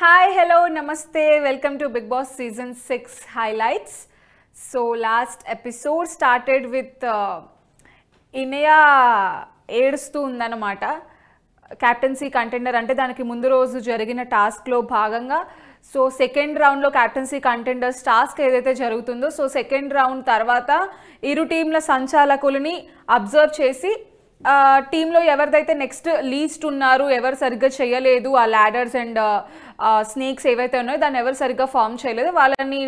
hi hello నమస్తే welcome to Bigg Boss season six highlights so last episode started with Inaya ఏడుస్తూ ఉందన్నమాట captaincy contender అంటే దానికి ముందు రోజు జరిగిన టాస్క్లో భాగంగా సో సెకండ్ రౌండ్లో క్యాప్టెన్సీ కంటెండర్స్ టాస్క్ ఏదైతే జరుగుతుందో సో సెకండ్ రౌండ్ తర్వాత ఇరు టీంల సంచాలకులని అబ్జర్వ్ చేసి టీంలో ఎవరిదైతే నెక్స్ట్ లీస్ట్ ఉన్నారు ఎవరు సరిగ్గా చేయలేదు ఆ ల్యాడర్స్ అండ్ స్నేక్స్ ఏవైతే ఉన్నాయో దాన్ని ఎవరు సరిగ్గా ఫామ్ చేయలేదు వాళ్ళని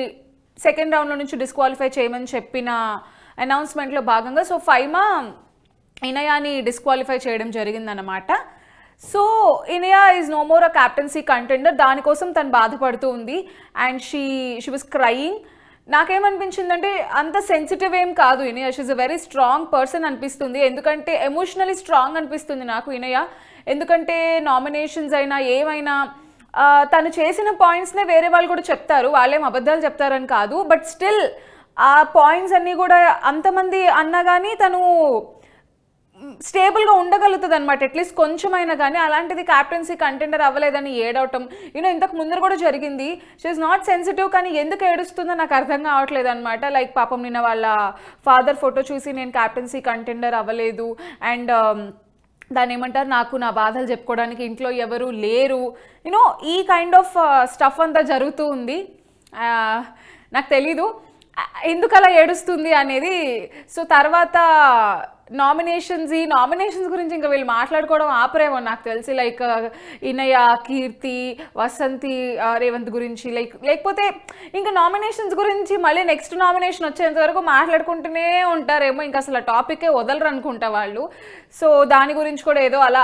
సెకండ్ రౌండ్లో నుంచి డిస్క్వాలిఫై చేయమని చెప్పిన అనౌన్స్మెంట్లో భాగంగా సో ఫైమా ఇనయాని డిస్క్వాలిఫై చేయడం జరిగిందనమాట so Inaya is no more a captaincy contender దానికోసం తను బాధపడుతూ ఉంది and she she was crying నాకేమనిపించిందంటే అంత సెన్సిటివ్ ఏం కాదు Inaya she's a very strong person అనిపిస్తుంది ఎందుకంటే ఎమోషనలీ స్ట్రాంగ్ అనిపిస్తుంది నాకు ఇనయ ఎందుకంటే నామినేషన్స్ అయినా ఏమైనా తను చేసిన పాయింట్స్నే వేరే వాళ్ళు కూడా చెప్తారు వాళ్ళేం అబద్ధాలు చెప్తారని కాదు బట్ స్టిల్ ఆ పాయింట్స్ అన్నీ కూడా అంతమంది అన్నా కానీ తను స్టేబుల్గా ఉండగలుగుతుంది అనమాట అట్లీస్ట్ కొంచెమైనా కానీ అలాంటిది క్యాప్టెన్సీ కంటెండర్ అవ్వలేదని ఏడవటం యూనో ఇంతకు ముందర కూడా జరిగింది షీఈస్ నాట్ సెన్సిటివ్ కానీ ఎందుకు ఏడుస్తుందో నాకు అర్థం కావట్లేదు అనమాట లైక్ పాపం నిన్న వాళ్ళ ఫాదర్ ఫోటో చూసి నేను క్యాప్టెన్సీ కంటెండర్ అవ్వలేదు అండ్ um, దాన్ని ఏమంటారు నాకు నా బాధలు చెప్పుకోవడానికి ఇంట్లో ఎవరు లేరు యూనో ఈ కైండ్ ఆఫ్ స్టఫ్ అంతా జరుగుతూ ఉంది నాకు తెలీదు ఎందుకలా ఏడుస్తుంది అనేది సో తర్వాత నామినేషన్స్ ఈ నామినేషన్స్ గురించి ఇంకా వీళ్ళు మాట్లాడుకోవడం ఆపరేమో నాకు తెలిసి like uh, Inaya Keerthi Vasanthi uh, Revanth గురించి లైక్ లేకపోతే ఇంకా నామినేషన్స్ గురించి మళ్ళీ నెక్స్ట్ నామినేషన్ వచ్చేంత వరకు మాట్లాడుకుంటూనే ఉంటారేమో ఇంకా అసలు ఆ టాపికే వదలరు అనుకుంటా వాళ్ళు సో దాని గురించి కూడా ఏదో అలా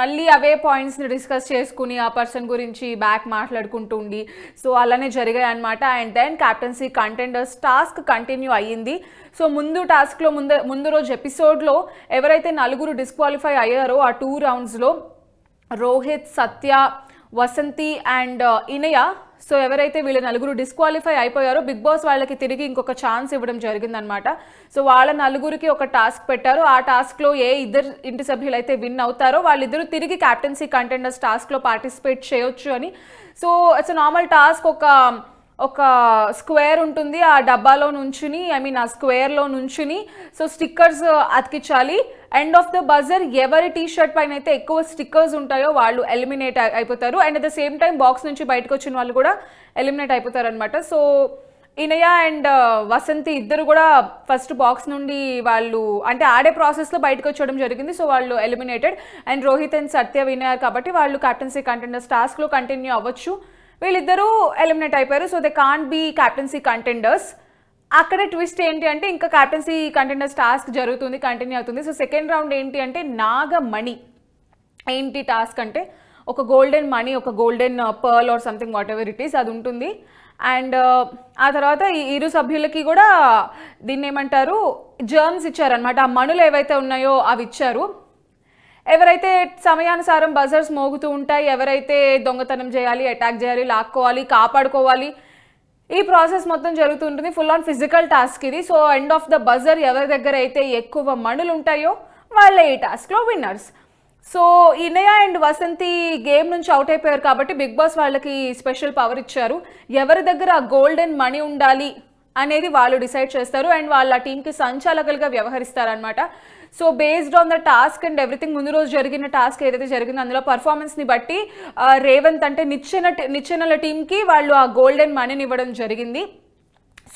మళ్ళీ అవే పాయింట్స్ని డిస్కస్ చేసుకుని ఆ పర్సన్ గురించి బ్యాక్ మాట్లాడుకుంటూ ఉండి సో అలానే జరిగాయి అనమాట and then captaincy contenders task continue అయ్యింది సో ముందు టాస్క్లో ముందు ముందు రోజు ఎపిసోడ్ లో ఎవరైతే నలుగురు డిస్క్వాలిఫై అయ్యారో ఆ టూ రౌండ్స్లో Rohit Satya Vasanthi and uh, Inaya so ఎవరైతే వీళ్ళ నలుగురు డిస్క్వాలిఫై అయిపోయారో బిగ్ బాస్ వాళ్ళకి తిరిగి ఇంకొక ఛాన్స్ ఇవ్వడం జరిగిందనమాట సో వాళ్ళ నలుగురికి ఒక టాస్క్ పెట్టారు ఆ టాస్క్లో ఏ ఇద్దరు ఇంటి సభ్యులు అయితే విన్ అవుతారో వాళ్ళిద్దరూ తిరిగి క్యాప్టెన్సీ కంటెండర్స్ టాస్క్లో పార్టిసిపేట్ చేయొచ్చు అని సో ఇట్స్ నార్మల్ టాస్క్ ఒక um, ఒక స్క్వేర్ ఉంటుంది ఆ డబ్బాలో నుంచుని ఐ మీన్ ఆ స్క్వేర్లో నుంచుని సో స్టిక్కర్స్ uh, అతికించాలి ఎండ్ ఆఫ్ ద బజర్ ఎవరి టీ షర్ట్ పైన అయితే ఎక్కువ స్టిక్కర్స్ ఉంటాయో వాళ్ళు ఎలిమినేట్ అయిపోతారు and at the same time box నుంచి బయటకు వచ్చిన వాళ్ళు కూడా ఎలిమినేట్ అయిపోతారు అనమాట so Inaya and uh, Vasanthi ఇద్దరు కూడా ఫస్ట్ బాక్స్ నుండి వాళ్ళు అంటే ఆడే ప్రాసెస్లో బయటకు వచ్చడం జరిగింది సో వాళ్ళు eliminated and Rohit and Satya Vinay కాబట్టి వాళ్ళు కెప్టెన్సీ కంటెండర్స్ టాస్క్లో కంటిన్యూ అవ్వచ్చు వీళ్ళిద్దరూ ఎలిమినేట్ అయిపోయారు so they can't be captaincy contenders అక్కడ ట్విస్ట్ ఏంటి అంటే ఇంకా క్యాప్టెన్సీ కంటెండర్స్ టాస్క్ జరుగుతుంది కంటిన్యూ అవుతుంది సో సెకండ్ రౌండ్ ఏంటి అంటే నాగమణి ఏంటి టాస్క్ అంటే ఒక గోల్డెన్ మనీ ఒక golden pearl or something whatever it is అది ఉంటుంది అండ్ uh, ఆ తర్వాత ఈ ఇరు సభ్యులకి కూడా దీన్ని ఏమంటారు జర్మ్స్ ఇచ్చారనమాట ఆ మణులు ఏవైతే ఉన్నాయో అవి ఇచ్చారు ఎవరైతే సమయానుసారం బజర్స్ మోగుతూ ఉంటాయి ఎవరైతే దొంగతనం చేయాలి అటాక్ చేయాలి లాక్కోవాలి కాపాడుకోవాలి ఈ ప్రాసెస్ మొత్తం జరుగుతుంటుంది ఫుల్ ఆన్ ఫిజికల్ టాస్క్ ఇది so end of the buzzer ఎవరి దగ్గర అయితే ఎక్కువ మణులు ఉంటాయో వాళ్ళే ఈ టాస్క్లో winners so Inaya and Vasanthi game నుంచి అవుట్ అయిపోయారు కాబట్టి బిగ్ బాస్ వాళ్ళకి స్పెషల్ పవర్ ఇచ్చారు ఎవరి దగ్గర గోల్డెన్ మనీ ఉండాలి అనేది వాళ్ళు డిసైడ్ చేస్తారు అండ్ వాళ్ళ టీంకి సంచాలకులుగా వ్యవహరిస్తారనమాట so based on the task and everything ముందు రోజు జరిగిన టాస్క్ ఏదైతే జరిగిందో అందులో పర్ఫార్మెన్స్ని బట్టి రేవంత్ అంటే నిచ్చెన నిచ్చెనల టీంకి వాళ్ళు ఆ గోల్డెన్ మనీని ఇవ్వడం జరిగింది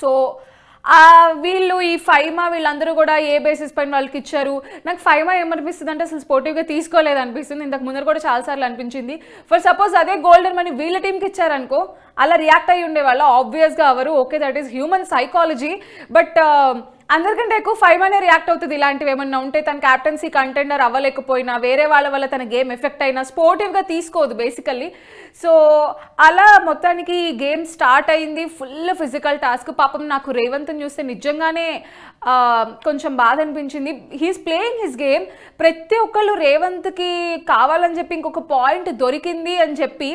సో వీళ్ళు ఈ ఫైమా వీళ్ళందరూ కూడా ఏ బేసిస్ పైన వాళ్ళకి ఇచ్చారు నాకు ఫైమా ఏమనిపిస్తుంది అంటే అసలు స్పోర్టివ్గా తీసుకోలేదు అనిపిస్తుంది ఇంతకు ముందర కూడా చాలాసార్లు అనిపించింది ఫర్ సపోజ్ అదే గోల్డెన్ మనీ వీళ్ళ టీంకి ఇచ్చారనుకో అలా రియాక్ట్ అయ్యి ఉండేవాళ్ళు ఆబ్వియస్గా అవరు okay that is human psychology but అందరికంటే ఎక్కువ ఫైవ్ అనే రియాక్ట్ అవుతుంది ఇలాంటివి ఏమన్నా ఉంటే తన క్యాప్టెన్సీ కంటెండర్ అవ్వలేకపోయినా వేరే వాళ్ళ వల్ల తన గేమ్ ఎఫెక్ట్ అయినా స్పోర్టివ్గా తీసుకోదు బేసికల్లీ సో అలా మొత్తానికి గేమ్ స్టార్ట్ అయింది ఫుల్ ఫిజికల్ టాస్క్ పాపం నాకు రేవంత్ని చూస్తే నిజంగానే కొంచెం బాధ అనిపించింది హీస్ ప్లేయింగ్ హిస్ గేమ్ ప్రతి ఒక్కళ్ళు రేవంత్కి కావాలని చెప్పి ఇంకొక పాయింట్ దొరికింది అని చెప్పి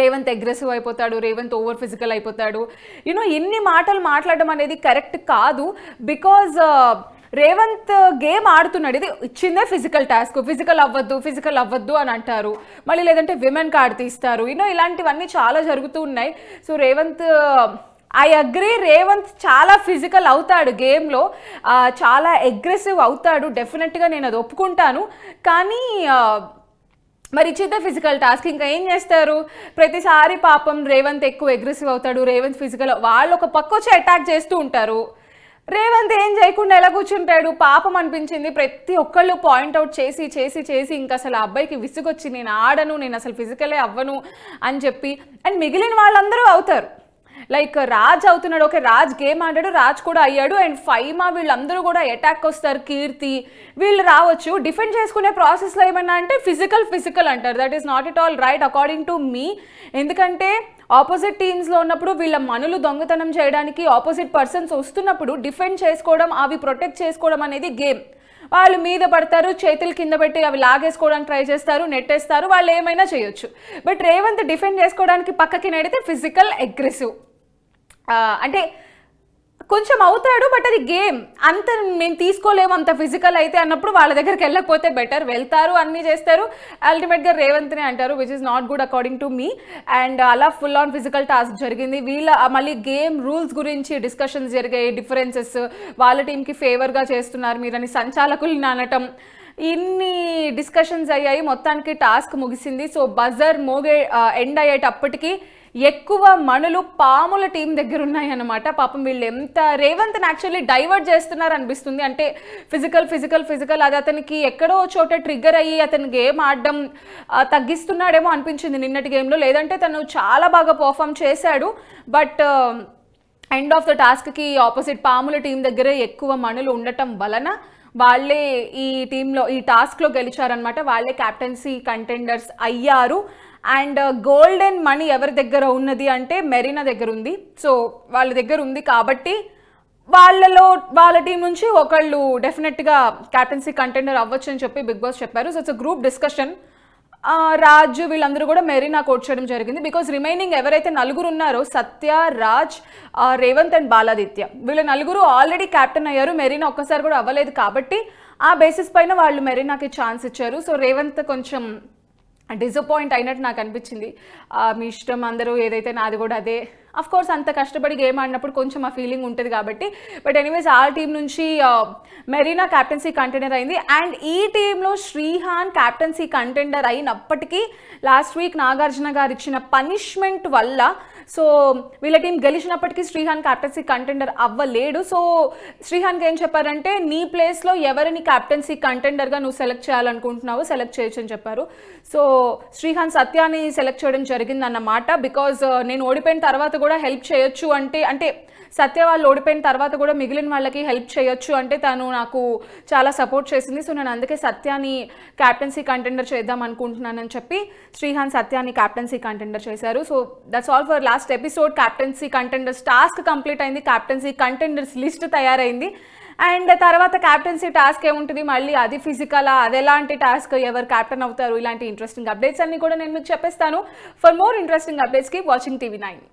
రేవంత్ అగ్రెసివ్ అయిపోతాడు రేవంత్ ఓవర్ ఫిజికల్ అయిపోతాడు యూనో ఎన్ని మాటలు మాట్లాడడం అనేది కరెక్ట్ కాదు బికాజ్ uh, రేవంత్ గేమ్ ఆడుతున్నాడు ఇది ఇచ్చిందే ఫిజికల్ టాస్క్ ఫిజికల్ అవ్వద్దు ఫిజికల్ అవ్వద్దు అని అంటారు మళ్ళీ లేదంటే విమెన్ కార్డ్ తీస్తారు యూనో ఇలాంటివన్నీ చాలా జరుగుతూ ఉన్నాయి so Revanth I agree Revanth చాలా ఫిజికల్ అవుతాడు గేమ్లో uh, చాలా అగ్రెసివ్ అవుతాడు డెఫినెట్గా నేను అది ఒప్పుకుంటాను కానీ uh, మరి చిత్త ఫిజికల్ టాస్క్ ఇంకా ఏం చేస్తారు ప్రతిసారి పాపం రేవంత్ ఎక్కువ అగ్రెసివ్ అవుతాడు రేవంత్ ఫిజికల్ వాళ్ళు ఒక పక్క వచ్చి అటాక్ చేస్తూ ఉంటారు రేవంత్ ఏం చేయకుండా ఎలా కూర్చుంటాడు పాపం అనిపించింది ప్రతి ఒక్కళ్ళు పాయింట్అవుట్ చేసి చేసి చేసి ఇంకా అసలు ఆ అబ్బాయికి విసుగొచ్చి నేను ఆడను నేను అసలు ఫిజికలే అవ్వను అని చెప్పి అండ్ మిగిలిన వాళ్ళందరూ అవుతారు లైక్ రాజ్ అవుతున్నాడు ఓకే రాజ్ గేమ్ ఆడాడు రాజ్ కూడా అయ్యాడు అండ్ ఫైమా వీళ్ళందరూ కూడా అటాక్ వస్తారు కీర్తి వీళ్ళు రావచ్చు డిఫెండ్ చేసుకునే ప్రాసెస్లో ఏమన్నా అంటే ఫిజికల్ ఫిజికల్ అంటారు that is not it all right according to me ఎందుకంటే ఆపోజిట్ టీమ్స్లో ఉన్నప్పుడు వీళ్ళ మనులు దొంగతనం చేయడానికి ఆపోజిట్ పర్సన్స్ వస్తున్నప్పుడు డిఫెండ్ చేసుకోవడం అవి ప్రొటెక్ట్ చేసుకోవడం అనేది గేమ్ వాళ్ళు మీద పడతారు చేతులు కింద పెట్టి అవి లాగేసుకోవడానికి ట్రై చేస్తారు నెట్టేస్తారు వాళ్ళు ఏమైనా చేయొచ్చు బట్ రేవంత్ డిఫెండ్ చేసుకోవడానికి పక్కకి నడితే ఫిజికల్ అగ్రెసివ్ అంటే కొంచెం అవుతాడు బట్ అది గేమ్ అంత మేము తీసుకోలేము అంత ఫిజికల్ అయితే అన్నప్పుడు వాళ్ళ దగ్గరికి వెళ్ళకపోతే బెటర్ వెళ్తారు అన్నీ చేస్తారు అల్టిమేట్గా రేవంత్నే అంటారు which is not good according to me and అలా ఫుల్ ఆన్ ఫిజికల్ టాస్క్ జరిగింది వీళ్ళ మళ్ళీ గేమ్ రూల్స్ గురించి డిస్కషన్స్ జరిగాయి డిఫరెన్సెస్ వాళ్ళ టీంకి ఫేవర్గా చేస్తున్నారు మీరని సంచాలకులు అనటం ఇన్ని డిస్కషన్స్ అయ్యాయి మొత్తానికి టాస్క్ ముగిసింది సో బజర్ మోగే ఎండ్ అయ్యేటప్పటికీ ఎక్కువ మణులు పాముల టీం దగ్గర ఉన్నాయన్నమాట పాపం వీళ్ళు ఎంత రేవంత్ యాక్చువల్లీ డైవర్ట్ చేస్తున్నారు అనిపిస్తుంది అంటే ఫిజికల్ ఫిజికల్ ఫిజికల్ అది అతనికి ఎక్కడో చోట ట్రిగ్గర్ అయ్యి అతని గేమ్ ఆడడం తగ్గిస్తున్నాడేమో అనిపించింది నిన్నటి గేమ్లో లేదంటే తను చాలా బాగా పర్ఫామ్ చేశాడు బట్ ఎండ్ ఆఫ్ ద టాస్క్కి ఆపోజిట్ పాముల టీం దగ్గర ఎక్కువ మణులు ఉండటం వలన వాళ్ళే ఈ టీంలో ఈ టాస్క్లో గెలిచారనమాట వాళ్ళే క్యాప్టెన్సీ కంటెండర్స్ అయ్యారు అండ్ గోల్డెన్ మనీ ఎవరి దగ్గర ఉన్నది అంటే మెరీనా దగ్గర ఉంది సో వాళ్ళ దగ్గర ఉంది కాబట్టి వాళ్ళలో వాళ్ళ టీం నుంచి ఒకళ్ళు డెఫినెట్గా క్యాప్టెన్సీ కంటెండర్ అవ్వచ్చు అని చెప్పి బిగ్ బాస్ చెప్పారు so it's group discussion Raj వీళ్ళందరూ కూడా మెరీనా కోట్ చేయడం జరిగింది బికాజ్ రిమైనింగ్ ఎవరైతే నలుగురు ఉన్నారో సత్య రాజ్ రేవంత్ అండ్ బాలాదిత్య వీళ్ళ నలుగురు ఆల్రెడీ క్యాప్టెన్ అయ్యారు మెరీనా ఒక్కసారి కూడా అవ్వలేదు కాబట్టి ఆ బేసిస్ పైన వాళ్ళు మెరీనాకి ఛాన్స్ ఇచ్చారు సో రేవంత్ కొంచెం డిసప్పాయింట్ అయినట్టు నాకు అనిపించింది మీ ఇష్టం అందరూ ఏదైతే నాది కూడా అదే అఫ్ కోర్స్ అంత కష్టపడి గేమ్ ఆడినప్పుడు కొంచెం ఆ ఫీలింగ్ ఉంటుంది కాబట్టి బట్ ఎనీవేస్ ఆ టీం నుంచి మెరీనా క్యాప్టెన్సీ కంటెండర్ అయింది అండ్ ఈ టీంలో శ్రీహాన్ క్యాప్టెన్సీ కంటెండర్ అయినప్పటికీ లాస్ట్ వీక్ నాగార్జున గారు ఇచ్చిన పనిష్మెంట్ వల్ల సో వీళ్ళ టీం గెలిచినప్పటికీ శ్రీహాన్ క్యాప్టెన్సీ కంటెండర్ అవ్వలేడు సో శ్రీహాన్కి ఏం చెప్పారంటే నీ ప్లేస్లో ఎవరిని క్యాప్టెన్సీ కంటెండర్గా నువ్వు సెలెక్ట్ చేయాలనుకుంటున్నావో సెలెక్ట్ చేయొచ్చు అని చెప్పారు సో శ్రీహాన్ సత్యాన్ని సెలెక్ట్ చేయడం జరిగిందన్నమాట బికాజ్ uh, నేను ఓడిపోయిన తర్వాత కూడా హెల్ప్ చేయొచ్చు అంటే అంటే సత్య వాళ్ళు ఓడిపోయిన తర్వాత కూడా మిగిలిన వాళ్ళకి హెల్ప్ చేయొచ్చు అంటే తను నాకు చాలా సపోర్ట్ చేసింది సో నేను అందుకే సత్యాని క్యాప్టెన్సీ కంటెండర్ చేద్దాం అనుకుంటున్నానని చెప్పి శ్రీహాన్ సత్యాని క్యాప్టెన్సీ కంటెండర్ చేశారు so that's all for last last episode captaincy contenders task complete అయింది క్యాప్టెన్సీ కంటెండర్స్ లిస్ట్ తయారైంది అండ్ తర్వాత క్యాప్టెన్సీ టాస్క్ ఏముంటుంది మళ్ళీ అది ఫిజికలా అది ఎలాంటి టాస్క్ ఎవరు క్యాప్టెన్ అవుతారు ఇలాంటి ఇంట్రెస్టింగ్ అప్డేట్స్ అన్ని కూడా నేను మీకు చెప్పేస్తాను for more interesting updates watching TV nine